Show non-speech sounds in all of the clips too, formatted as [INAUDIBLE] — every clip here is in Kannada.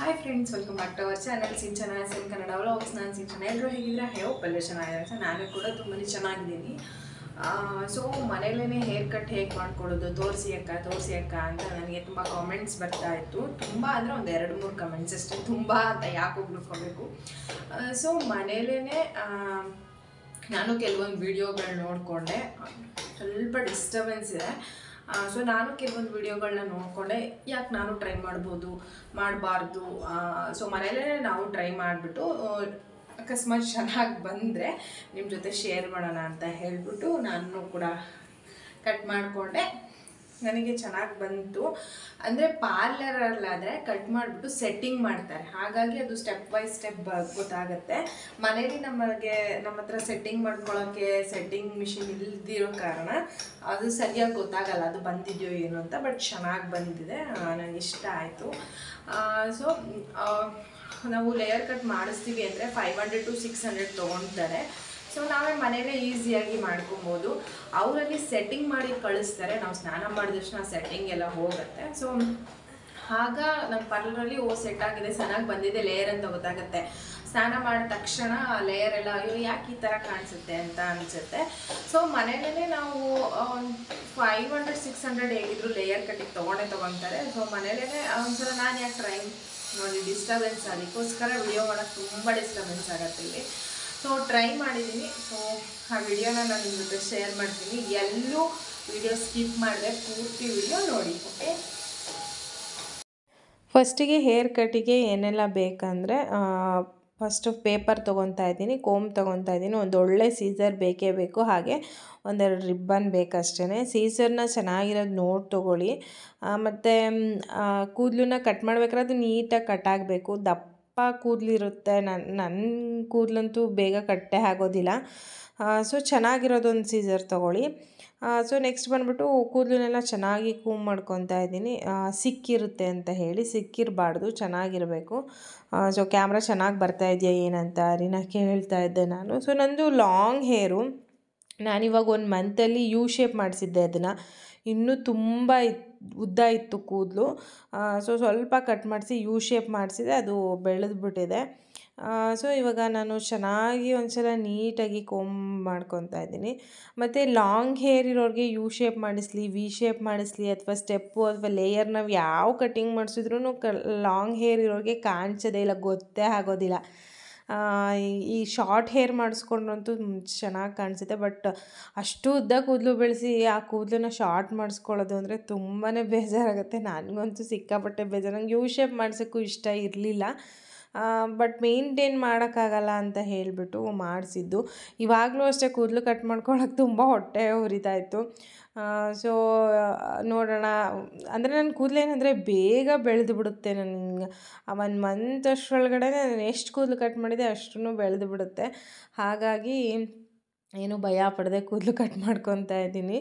hi friends welcome back to our channel ಚೆನ್ನಾಗಿ ಸಿನ್ ಕನ್ನಡ ವ್ಲಾಗ್ಸ್ ನಾನು ಚೆನ್ನಾಗಿ ಎಲ್ಲರೂ ಹೇಗಿದ್ರೆ ಹೇಗೋ ಪಲ್ಯ ಚೆನ್ನಾಗಿದೆ ನಾನು ಕೂಡ ತುಂಬಾ ಚೆನ್ನಾಗಿದ್ದೀನಿ ಸೊ ಮನೇಲೇ ಹೇರ್ ಕಟ್ ಹೇಗೆ ಮಾಡ್ಕೊಳ್ಳೋದು ತೋರಿಸಿ ಅಕ್ಕ ತೋರಿಸಿ ಅಕ್ಕ ಅಂತ ನನಗೆ ತುಂಬ ಕಾಮೆಂಟ್ಸ್ ಬರ್ತಾ ಇತ್ತು ತುಂಬ ಅಂದರೆ ಒಂದು ಎರಡು ಮೂರು ಕಮೆಂಟ್ಸ್ ಅಷ್ಟೇ ತುಂಬ ಅಂತ ಯಾಕೆ ಹುಡ್ಕೋಬೇಕು ಸೊ ಮನೇಲೇ ನಾನು ಕೆಲವೊಂದು ವಿಡಿಯೋಗಳು ನೋಡಿಕೊಂಡೆ ಸ್ವಲ್ಪ ಡಿಸ್ಟರ್ಬೆನ್ಸ್ ಇದೆ ಸೊ ನಾನು ಕೆಲವೊಂದು ವಿಡಿಯೋಗಳನ್ನ ನೋಡಿಕೊಂಡೆ ಯಾಕೆ ನಾನು ಟ್ರೈ ಮಾಡ್ಬೋದು ಮಾಡಬಾರ್ದು ಸೊ ಮನೆಯಲ್ಲೇ ನಾವು ಟ್ರೈ ಮಾಡಿಬಿಟ್ಟು ಅಕಸ್ಮಾತ್ ಚೆನ್ನಾಗಿ ಬಂದರೆ ನಿಮ್ಮ ಜೊತೆ ಶೇರ್ ಮಾಡೋಣ ಅಂತ ಹೇಳಿಬಿಟ್ಟು ನಾನು ಕೂಡ ಕಟ್ ಮಾಡಿಕೊಂಡೆ ನನಗೆ ಚೆನ್ನಾಗಿ ಬಂತು ಅಂದರೆ ಪಾರ್ಲರಲ್ಲಾದರೆ ಕಟ್ ಮಾಡಿಬಿಟ್ಟು ಸೆಟ್ಟಿಂಗ್ ಮಾಡ್ತಾರೆ ಹಾಗಾಗಿ ಅದು ಸ್ಟೆಪ್ ಬೈ ಸ್ಟೆಪ್ ಗೊತ್ತಾಗುತ್ತೆ ಮನೇಲಿ ನಮಗೆ ನಮ್ಮ ಹತ್ರ ಸೆಟ್ಟಿಂಗ್ ಮಾಡ್ಕೊಳ್ಳೋಕ್ಕೆ ಸೆಟ್ಟಿಂಗ್ ಮಿಷಿನ್ ಇಲ್ದಿರೋ ಕಾರಣ ಅದು ಸರಿಯಾಗಿ ಗೊತ್ತಾಗಲ್ಲ ಅದು ಬಂದಿದೆಯೋ ಏನು ಅಂತ ಬಟ್ ಚೆನ್ನಾಗಿ ಬಂದಿದೆ ನನಗೆ ಇಷ್ಟ ಆಯಿತು ಸೊ ನಾವು ಲೇಯರ್ ಕಟ್ ಮಾಡಿಸ್ತೀವಿ ಅಂದರೆ five hundred to six hundred ತೊಗೊತಾರೆ ಸೊ ನಾವೇ ಮನೇಲೇ ಈಸಿಯಾಗಿ ಮಾಡ್ಕೊಬೋದು ಅವರಲ್ಲಿ ಸೆಟ್ಟಿಂಗ್ ಮಾಡಿ ಕಳಿಸ್ತಾರೆ ನಾವು ಸ್ನಾನ ತಕ್ಷಣ ಸೆಟ್ಟಿಂಗ್ ಎಲ್ಲ ಹೋಗುತ್ತೆ ಸೊ ಆಗ ನಮ್ಮ ಪಾರ್ಲರಲ್ಲಿ ಓ ಸೆಟ್ ಆಗಿದೆ ಚೆನ್ನಾಗಿ ಬಂದಿದೆ ಲೇಯರ್ ಅಂತ ಗೊತ್ತಾಗುತ್ತೆ ಸ್ನಾನ ಮಾಡಿದ ತಕ್ಷಣ ಆ ಲೇಯರ್ ಎಲ್ಲ ಅಯ್ಯೋ ಯಾಕೆ ಈ ಥರ ಕಾಣಿಸುತ್ತೆ ಅಂತ ಅನಿಸುತ್ತೆ ಸೊ ಮನೇಲೇ ನಾವು ಫೈವ್ ಹಂಡ್ರೆಡ್ ಸಿಕ್ಸ್ ಹಂಡ್ರೆಡ್ ಹೇಗಿದ್ರು ಲೇಯರ್ ಕಟ್ಟಿಗೆ ತೊಗೊಂಡೇ ತೊಗೊತಾರೆ ಸೊ ಮನೇಲೇ ಒಂದ್ಸಲ ನಾನು ಯಾಕೆ ಟ್ರೈ ನೋಡಿ ಡಿಸ್ಟರ್ಬೆನ್ಸ್ ಅದಕ್ಕೋಸ್ಕರ ವಿಡಿಯೋ ಮಾಡೋಕ್ಕೆ ತುಂಬ ಡಿಸ್ಟರ್ಬೆನ್ಸ್ ಆಗುತ್ತೆ ಇಲ್ಲಿ ಸೊ ಟ್ರೈ ಮಾಡಿದ್ದೀನಿ ಸೊ ಆ ವಿಡಿಯೋನ ನಾನು ನಿಮ್ಮ ಜೊತೆ ಶೇರ್ ಮಾಡ್ತೀನಿ ಎಲ್ಲೂ ವಿಡಿಯೋ ಸ್ಕಿಪ್ ಮಾಡಿದೆ ಪೂರ್ತಿ ವಿಡಿಯೋ ನೋಡಿ ಓಕೆ ಫಸ್ಟಿಗೆ ಹೇರ್ ಕಟ್ಟಿಗೆ ಏನೆಲ್ಲ ಬೇಕಂದರೆ ಫಸ್ಟು ಪೇಪರ್ ತೊಗೊತಾ ಇದ್ದೀನಿ ಕೋಮ್ ತೊಗೊತಾ ಇದ್ದೀನಿ ಒಂದು ಒಳ್ಳೆ ಸೀಸರ್ ಬೇಕೇ ಬೇಕು ಹಾಗೆ ಒಂದೆರಡು ರಿಬ್ಬನ್ ಬೇಕಷ್ಟೇ ಸೀಸರ್ನ ಚೆನ್ನಾಗಿರೋದು ನೋಡಿ ತೊಗೊಳ್ಳಿ ಮತ್ತು ಕೂದಲನ್ನ ಕಟ್ ಮಾಡ್ಬೇಕಾದ್ರೆ ಅದು ನೀಟಾಗಿ ಕಟ್ ಆಗಬೇಕು ದಪ್ಪ ಕೂದಲಿರುತ್ತೆ ನನ್ನ ನನ್ನ ಕೂದಲಂತೂ ಬೇಗ ಕಟ್ಟೆ ಆಗೋದಿಲ್ಲ ಸೊ ಚೆನ್ನಾಗಿರೋದೊಂದು ಸೀಸರ್ ತೊಗೊಳ್ಳಿ ಸೊ ನೆಕ್ಸ್ಟ್ ಬಂದುಬಿಟ್ಟು ಕೂದಲನ್ನೆಲ್ಲ ಚೆನ್ನಾಗಿ ಕೂಮ್ ಮಾಡ್ಕೊತಾ ಇದ್ದೀನಿ ಸಿಕ್ಕಿರುತ್ತೆ ಅಂತ ಹೇಳಿ ಸಿಕ್ಕಿರಬಾರ್ದು ಚೆನ್ನಾಗಿರಬೇಕು ಸೊ ಕ್ಯಾಮ್ರಾ ಚೆನ್ನಾಗಿ ಬರ್ತಾ ಇದೆಯಾ ಏನಂತ ರೀನಾ ಕೇಳ್ತಾ ಇದ್ದೆ ನಾನು ಸೊ ನಂದು ಲಾಂಗ್ ಹೇರು ನಾನಿವಾಗ ಒಂದು ಮಂತಲ್ಲಿ ಯು ಶೇಪ್ ಮಾಡಿಸಿದ್ದೆ ಅದನ್ನು ಇನ್ನೂ ತುಂಬ ಇತ್ತು ಉದ್ದ ಇತ್ತು ಕೂದಲು ಸೊ ಸ್ವಲ್ಪ ಕಟ್ ಮಾಡಿಸಿ ಯು ಶೇಪ್ ಮಾಡಿಸಿದೆ ಅದು ಬೆಳೆದ್ಬಿಟ್ಟಿದೆ ಸೊ ಇವಾಗ ನಾನು ಚೆನ್ನಾಗಿ ಒಂದ್ಸಲ ನೀಟಾಗಿ ಕೋಂಬ್ ಮಾಡ್ಕೊತಾ ಇದ್ದೀನಿ ಮತ್ತು ಲಾಂಗ್ ಹೇರ್ ಇರೋರಿಗೆ ಯು ಶೇಪ್ ಮಾಡಿಸ್ಲಿ ವಿ ಶೇಪ್ ಮಾಡಿಸ್ಲಿ ಅಥವಾ ಸ್ಟೆಪ್ಪು ಅಥವಾ ಲೇಯರ್ ನಾವು ಯಾವ ಕಟ್ಟಿಂಗ್ ಮಾಡಿಸಿದ್ರೂ ಕ ಲಾಂಗ್ ಹೇರ್ ಇರೋರಿಗೆ ಕಾಣಿಸೋದೇ ಇಲ್ಲ ಗೊತ್ತೇ ಆಗೋದಿಲ್ಲ ಈ ಶಾರ್ಟ್ ಹೇರ್ ಮಾಡಿಸ್ಕೊಂಡ್ರಂತೂ ಚೆನ್ನಾಗಿ ಕಾಣಿಸುತ್ತೆ ಬಟ್ ಅಷ್ಟು ಉದ್ದ ಕೂದಲು ಬೆಳೆಸಿ ಆ ಕೂದಲನ್ನ ಶಾರ್ಟ್ ಮಾಡಿಸ್ಕೊಳ್ಳೋದು ಅಂದರೆ ತುಂಬಾ ಬೇಜಾರಾಗುತ್ತೆ ನನಗಂತೂ ಸಿಕ್ಕಾಪಟ್ಟೆ ಬೇಜಾರು ನಂಗೆ ಯು ಶೇಪ್ ಮಾಡಿಸೋಕ್ಕೂ ಇಷ್ಟ ಇರಲಿಲ್ಲ ಬಟ್ ಮೇಂಟೈನ್ ಮಾಡೋಕ್ಕಾಗಲ್ಲ ಅಂತ ಹೇಳಿಬಿಟ್ಟು ಮಾಡಿಸಿದ್ದು ಇವಾಗಲೂ ಅಷ್ಟೇ ಕೂದಲು ಕಟ್ ಮಾಡ್ಕೊಳ್ಳೋಕೆ ತುಂಬ ಹೊಟ್ಟೆ ಉರಿತಾ ಸೊ ನೋಡೋಣ ಅಂದರೆ ನನ್ನ ಕೂದಲು ಏನಂದರೆ ಬೇಗ ಬೆಳೆದು ಬಿಡುತ್ತೆ ಆ ಒನ್ ಮಂತ್ ಅಷ್ಟರೊಳಗಡೆ ನಾನು ಎಷ್ಟು ಕೂದಲು ಕಟ್ ಮಾಡಿದೆ ಅಷ್ಟೂ ಬೆಳೆದು ಬಿಡುತ್ತೆ ಹಾಗಾಗಿ ಏನು ಭಯ ಪಡದೆ ಕೂದಲು ಕಟ್ ಮಾಡ್ಕೊತಾ ಇದ್ದೀನಿ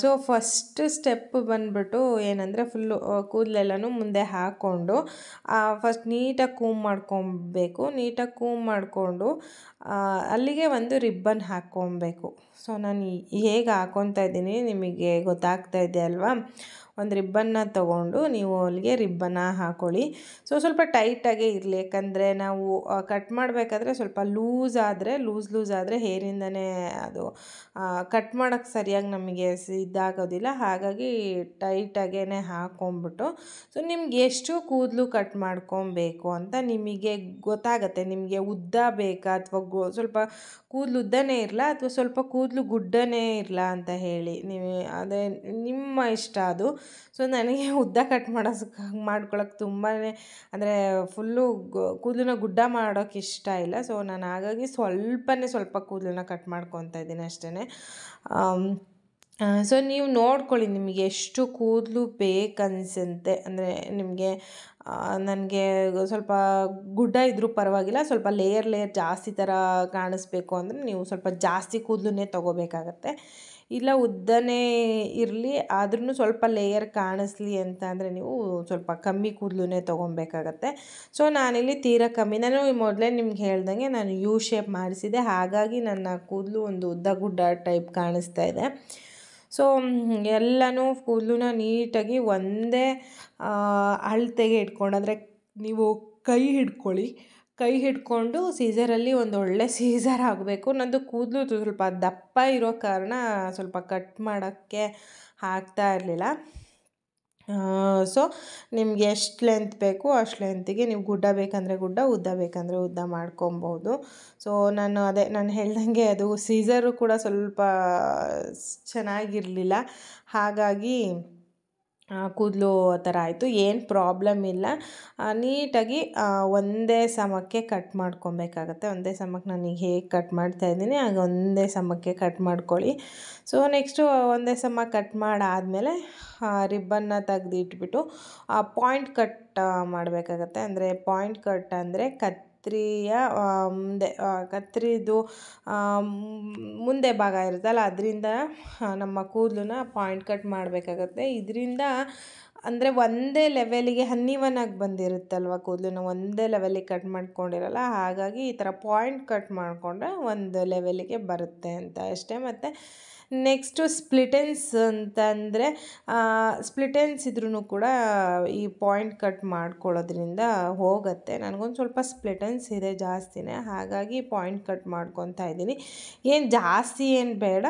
ಸೊ ಫಸ್ಟ್ ಸ್ಟೆಪ್ ಬಂದುಬಿಟ್ಟು ಏನಂದರೆ ಫುಲ್ಲು ಕೂದಲೆಲ್ಲನೂ ಮುಂದೆ ಹಾಕ್ಕೊಂಡು ಫಸ್ಟ್ ನೀಟಾಗಿ ಕೂಮ್ ಮಾಡ್ಕೊಬೇಕು ನೀಟಾಗಿ ಕೂಮ್ ಮಾಡಿಕೊಂಡು ಅಲ್ಲಿಗೆ ಒಂದು ರಿಬ್ಬನ್ ಹಾಕ್ಕೊಬೇಕು ಸೊ ನಾನು ಹೇಗೆ ಹಾಕೊತಾ ಇದ್ದೀನಿ ನಿಮಗೆ ಗೊತ್ತಾಗ್ತಾ ಇದೆ ಅಲ್ವಾ ಒಂದು ರಿಬ್ಬನ್ನ ತೊಗೊಂಡು ನೀವು ಅಲ್ಲಿಗೆ ರಿಬ್ಬನ್ನ ಹಾಕೊಳ್ಳಿ ಸೊ ಸ್ವಲ್ಪ ಟೈಟಾಗೇ ಇರಲಿ ಯಾಕಂದರೆ ನಾವು ಕಟ್ ಮಾಡಬೇಕಾದ್ರೆ ಸ್ವಲ್ಪ ಲೂಸ್ ಆದರೆ ಲೂಸ್ ಲೂಸ್ ಆದರೆ ಹೇರಿಂದನೇ ಅದು ಕಟ್ ಮಾಡೋಕ್ಕೆ ಸರಿಯಾಗಿ ನಮಗೆ ಇದಾಗೋದಿಲ್ಲ ಹಾಗಾಗಿ ಟೈಟಾಗೇ ಹಾಕ್ಕೊಂಬಿಟ್ಟು ಸೊ ನಿಮ್ಗೆ ಎಷ್ಟು ಕೂದಲು ಕಟ್ ಮಾಡ್ಕೊಬೇಕು ಅಂತ ನಿಮಗೆ ಗೊತ್ತಾಗತ್ತೆ ನಿಮಗೆ ಉದ್ದ ಬೇಕಾ ಅಥವಾ ಗೋ ಸ್ವಲ್ಪ ಕೂದಲು ಉದ್ದನೇ ಇರಲ್ಲ ಅಥವಾ ಸ್ವಲ್ಪ ಕೂದಲು ಗುಡ್ಡನೇ ಇರಲ್ಲ ಅಂತ ಹೇಳಿ ನೀವು ಅದೇ ನಿಮ್ಮ ಇಷ್ಟ ಅದು ಸೊ ನನಗೆ [LAUGHS] ಉದ್ದ ಕಟ್ ಮಾಡೋಸಕ್ಕೆ ಮಾಡ್ಕೊಳ್ಳೋಕೆ ತುಂಬಾ ಅಂದರೆ ಫುಲ್ಲು ಕೂದಲನ್ನ ಗುಡ್ಡ ಮಾಡೋಕ್ಕೆ ಇಷ್ಟ ಇಲ್ಲ ಸೊ ನಾನು ಹಾಗಾಗಿ ಸ್ವಲ್ಪನೇ ಸ್ವಲ್ಪ ಕೂದಲನ್ನ ಕಟ್ ಮಾಡ್ಕೊತಾ ಇದ್ದೀನಿ ಅಷ್ಟೇ ಸೊ ನೀವು ನೋಡ್ಕೊಳ್ಳಿ ನಿಮಗೆ ಎಷ್ಟು ಕೂದಲು ಬೇಕನ್ಸಂತೆ ಅಂದರೆ ನಿಮಗೆ ನನಗೆ ಸ್ವಲ್ಪ ಗುಡ್ಡ ಇದ್ದರೂ ಪರವಾಗಿಲ್ಲ ಸ್ವಲ್ಪ ಲೇಯರ್ ಲೇಯರ್ ಜಾಸ್ತಿ ಥರ ಕಾಣಿಸ್ಬೇಕು ಅಂದರೆ ನೀವು ಸ್ವಲ್ಪ ಜಾಸ್ತಿ ಕೂದಲನ್ನೇ ತೊಗೋಬೇಕಾಗತ್ತೆ ಇಲ್ಲ ಉದ್ದನೇ ಇರಲಿ ಆದ್ರೂ ಸ್ವಲ್ಪ ಲೇಯರ್ ಕಾಣಿಸ್ಲಿ ಅಂತ ಅಂದರೆ ನೀವು ಸ್ವಲ್ಪ ಕಮ್ಮಿ ಕೂದಲನ್ನೇ ತೊಗೊಬೇಕಾಗತ್ತೆ ಸೊ ನಾನಿಲ್ಲಿ ತೀರಾ ಕಮ್ಮಿ ನಾನು ಮೊದಲೇ ನಿಮ್ಗೆ ಹೇಳ್ದಂಗೆ ನಾನು ಯು ಶೇಪ್ ಮಾಡಿಸಿದೆ ಹಾಗಾಗಿ ನನ್ನ ಕೂದಲು ಒಂದು ಉದ್ದ ಗುಡ್ಡ ಟೈಪ್ ಕಾಣಿಸ್ತಾ ಇದೆ ಸೊ ಎಲ್ಲನೂ ಕೂದಲೂ ನೀಟಾಗಿ ಒಂದೇ ಅಳತೆಗೆ ಇಟ್ಕೊಂಡು ಅಂದರೆ ನೀವು ಕೈ ಹಿಡ್ಕೊಳ್ಳಿ ಕೈ ಹಿಡ್ಕೊಂಡು ಸೀಸರಲ್ಲಿ ಒಂದು ಒಳ್ಳೆ ಸೀಸರ್ ಆಗಬೇಕು ನಂದು ಕೂದಲು ಸ್ವಲ್ಪ ದಪ್ಪ ಇರೋ ಕಾರಣ ಸ್ವಲ್ಪ ಕಟ್ ಮಾಡೋಕ್ಕೆ ಆಗ್ತಾ ಇರಲಿಲ್ಲ ಸೊ ನಿಮ್ಗೆ ಎಷ್ಟು ಲೆಂತ್ ಬೇಕು ಅಷ್ಟು ಲೆಂತಿಗೆ ನೀವು ಗುಡ್ಡ ಬೇಕಂದರೆ ಗುಡ್ಡ ಉದ್ದ ಬೇಕಂದರೆ ಉದ್ದ ಮಾಡ್ಕೊಬೋದು ಸೊ ನಾನು ಅದೇ ನಾನು ಹೇಳ್ದಂಗೆ ಅದು ಸೀಸರು ಕೂಡ ಸ್ವಲ್ಪ ಚೆನ್ನಾಗಿರಲಿಲ್ಲ ಹಾಗಾಗಿ ಕೂದಲು ಆ ಥರ ಆಯಿತು ಏನು ಪ್ರಾಬ್ಲಮ್ ಇಲ್ಲ ನೀಟಾಗಿ ಒಂದೇ ಸಮಕ್ಕೆ ಕಟ್ ಮಾಡ್ಕೊಬೇಕಾಗತ್ತೆ ಒಂದೇ ಸಮಕ್ಕೆ ನಾನು ಈಗ ಹೇಗೆ ಕಟ್ ಮಾಡ್ತಾ ಇದ್ದೀನಿ ಹಾಗೆ ಒಂದೇ ಸಮಕ್ಕೆ ಕಟ್ ಮಾಡ್ಕೊಳ್ಳಿ ಸೊ ನೆಕ್ಸ್ಟು ಒಂದೇ ಸಮ ಕಟ್ ಮಾಡಾದಮೇಲೆ ರಿಬ್ಬನ್ನ ತೆಗೆದಿಟ್ಬಿಟ್ಟು ಪಾಯಿಂಟ್ ಕಟ್ ಮಾಡಬೇಕಾಗತ್ತೆ ಅಂದರೆ ಪಾಯಿಂಟ್ ಕಟ್ ಅಂದರೆ ಕತ್ ಕತ್ರಿಯ ಮುಂದೆ ಕತ್ರಿದು ಮುಂದೆ ಭಾಗ ಇರುತ್ತಲ್ಲ ಅದರಿಂದ ನಮ್ಮ ಕೂದಲನ್ನ ಪಾಯಿಂಟ್ ಕಟ್ ಮಾಡಬೇಕಾಗತ್ತೆ ಇದರಿಂದ ಅಂದರೆ ಒಂದೇ ಲೆವೆಲಿಗೆ ಹನ್ನಿವನಾಗಿ ಬಂದಿರುತ್ತಲ್ವ ಕೂದಲು ಒಂದೇ ಲೆವೆಲಿಗೆ ಕಟ್ ಮಾಡ್ಕೊಂಡಿರಲ್ಲ ಹಾಗಾಗಿ ಈ ಥರ ಪಾಯಿಂಟ್ ಕಟ್ ಮಾಡಿಕೊಂಡ್ರೆ ಒಂದು ಲೆವೆಲಿಗೆ ಬರುತ್ತೆ ಅಂತ ಅಷ್ಟೇ ಮತ್ತು ನೆಕ್ಸ್ಟು ಸ್ಪ್ಲಿಟೆನ್ಸ್ ಅಂತಂದರೆ ಸ್ಪ್ಲಿಟೆನ್ಸ್ ಇದ್ರೂ ಕೂಡ ಈ ಪಾಯಿಂಟ್ ಕಟ್ ಮಾಡ್ಕೊಳ್ಳೋದ್ರಿಂದ ಹೋಗುತ್ತೆ ನನಗೊಂದು ಸ್ವಲ್ಪ ಸ್ಪ್ಲಿಟೆನ್ಸ್ ಇದೆ ಜಾಸ್ತಿನೇ ಹಾಗಾಗಿ ಪಾಯಿಂಟ್ ಕಟ್ ಮಾಡ್ಕೊತಾ ಇದ್ದೀನಿ ಏನು ಜಾಸ್ತಿ ಏನು ಬೇಡ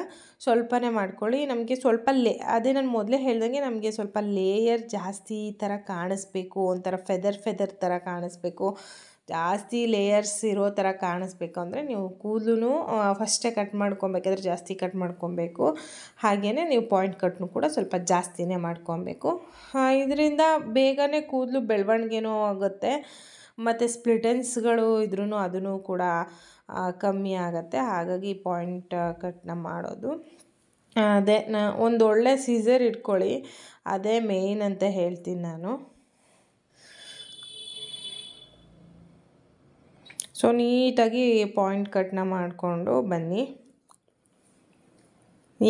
ಸ್ವಲ್ಪನೇ ಮಾಡ್ಕೊಳ್ಳಿ ನಮಗೆ ಸ್ವಲ್ಪ ಲೇ ಅದೇ ನಾನು ಮೊದಲೇ ಹೇಳ್ದಂಗೆ ನಮಗೆ ಸ್ವಲ್ಪ ಲೇಯರ್ ಜಾಸ್ತಿ ಥರ ಕಾಣಿಸ್ಬೇಕು ಒಂಥರ ಫೆದರ್ ಫೆದರ್ ಥರ ಕಾಣಿಸ್ಬೇಕು ಜಾಸ್ತಿ ಲೇಯರ್ಸ್ ಇರೋ ಥರ ಕಾಣಿಸ್ಬೇಕು ಅಂದರೆ ನೀವು ಕೂದಲು ಫಸ್ಟೇ ಕಟ್ ಮಾಡ್ಕೊಬೇಕಾದ್ರೆ ಜಾಸ್ತಿ ಕಟ್ ಮಾಡ್ಕೊಬೇಕು ಹಾಗೆಯೇ ನೀವು ಪಾಯಿಂಟ್ ಕಟ್ನು ಕೂಡ ಸ್ವಲ್ಪ ಜಾಸ್ತಿನೇ ಮಾಡ್ಕೊಬೇಕು ಇದರಿಂದ ಬೇಗನೆ ಕೂದಲು ಬೆಳವಣಿಗೆನೂ ಆಗುತ್ತೆ ಮತ್ತು ಸ್ಪ್ಲಿಟೆನ್ಸ್ಗಳು ಇದ್ರೂ ಅದನ್ನು ಕೂಡ ಕಮ್ಮಿ ಆಗುತ್ತೆ ಹಾಗಾಗಿ ಪಾಯಿಂಟ್ ಕಟ್ನ ಮಾಡೋದು ಅದೇ ನ ಒಂದು ಒಳ್ಳೆ ಸೀಸರ್ ಇಟ್ಕೊಳ್ಳಿ ಅದೇ ಮೇಯ್ನ್ ಅಂತ ಹೇಳ್ತೀನಿ ನಾನು ಸೊ ನೀಟಾಗಿ ಪಾಯಿಂಟ್ ಕಟ್ನ ಮಾಡಿಕೊಂಡು ಬನ್ನಿ